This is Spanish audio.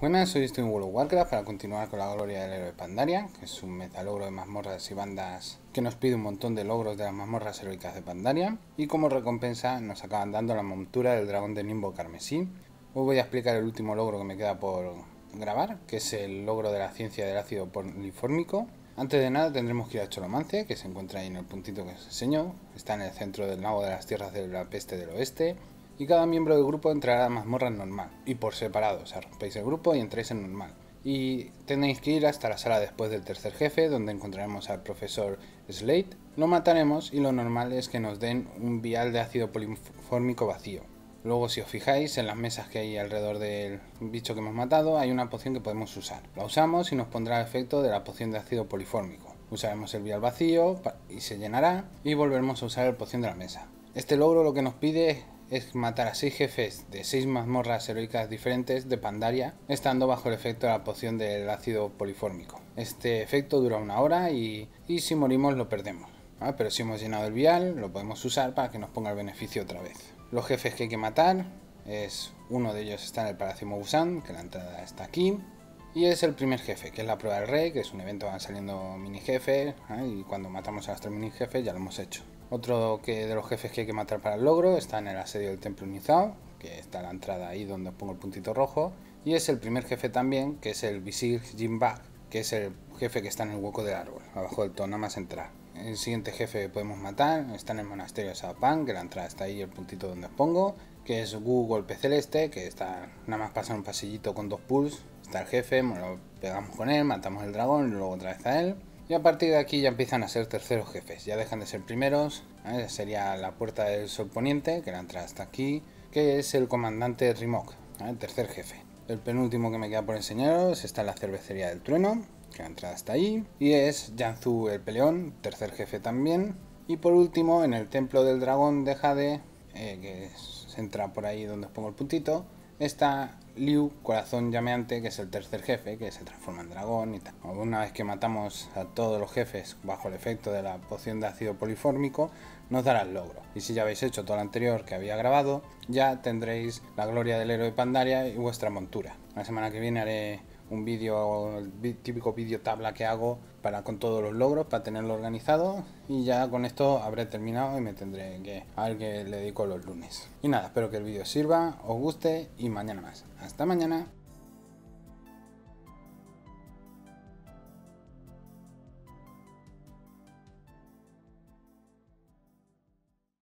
Buenas, soy estoy Warcraft para continuar con la gloria del héroe Pandaria, que es un metalogro de mazmorras y bandas que nos pide un montón de logros de las mazmorras heroicas de Pandaria. Y como recompensa nos acaban dando la montura del dragón de Nimbo Carmesí. Hoy voy a explicar el último logro que me queda por grabar, que es el logro de la ciencia del ácido polifórmico. Antes de nada tendremos que ir a Cholomance, que se encuentra ahí en el puntito que os enseño. Está en el centro del lago de las tierras de la peste del oeste, y cada miembro del grupo entrará a mazmorra normal y por separado, o sea, rompéis el grupo y entráis en normal. Y tenéis que ir hasta la sala después del tercer jefe, donde encontraremos al profesor Slate. Lo mataremos y lo normal es que nos den un vial de ácido polifórmico vacío. Luego si os fijáis en las mesas que hay alrededor del bicho que hemos matado hay una poción que podemos usar. La usamos y nos pondrá el efecto de la poción de ácido polifórmico. Usaremos el vial vacío y se llenará y volveremos a usar la poción de la mesa. Este logro lo que nos pide es matar a seis jefes de seis mazmorras heroicas diferentes de Pandaria, estando bajo el efecto de la poción del ácido polifórmico. Este efecto dura una hora y, si morimos lo perdemos. Ah, pero si hemos llenado el vial, lo podemos usar para que nos ponga el beneficio otra vez. Los jefes que hay que matar es uno de ellos está en el Palacio Mogusan, que la entrada está aquí. Y es el primer jefe, que es la prueba del rey, que es un evento van saliendo mini jefes, ah, y cuando matamos a los tres mini jefes ya lo hemos hecho. Otro que de los jefes que hay que matar para el logro está en el asedio del templo Unizado, que está la entrada ahí donde pongo el puntito rojo. Y es el primer jefe también, que es el visir Jimbak, que es el jefe que está en el hueco del árbol, abajo del tono, nada más entrar. El siguiente jefe que podemos matar está en el monasterio de Saopan, que la entrada está ahí, el puntito donde os pongo, que es Google Golpe Celeste, que está nada más pasa un pasillito con dos pulls, está el jefe, lo pegamos con él, matamos el dragón, y luego otra vez a él. Y a partir de aquí ya empiezan a ser terceros jefes, ya dejan de ser primeros. ¿eh? Sería la puerta del sol poniente, que la entrada hasta aquí, que es el comandante Rimok, ¿eh? el tercer jefe. El penúltimo que me queda por enseñaros está la cervecería del trueno, que la entrada está ahí. Y es Janzu el peleón, tercer jefe también. Y por último, en el templo del dragón de Jade, eh, que se entra por ahí donde os pongo el puntito, esta Liu, corazón llameante, que es el tercer jefe, que se transforma en dragón y tal. Una vez que matamos a todos los jefes bajo el efecto de la poción de ácido polifórmico, nos dará el logro. Y si ya habéis hecho todo lo anterior que había grabado, ya tendréis la gloria del héroe Pandaria y vuestra montura. La semana que viene haré un vídeo, el típico vídeo tabla que hago para con todos los logros, para tenerlo organizado. Y ya con esto habré terminado y me tendré que alguien que le dedico los lunes. Y nada, espero que el vídeo sirva, os guste y mañana más. Hasta mañana.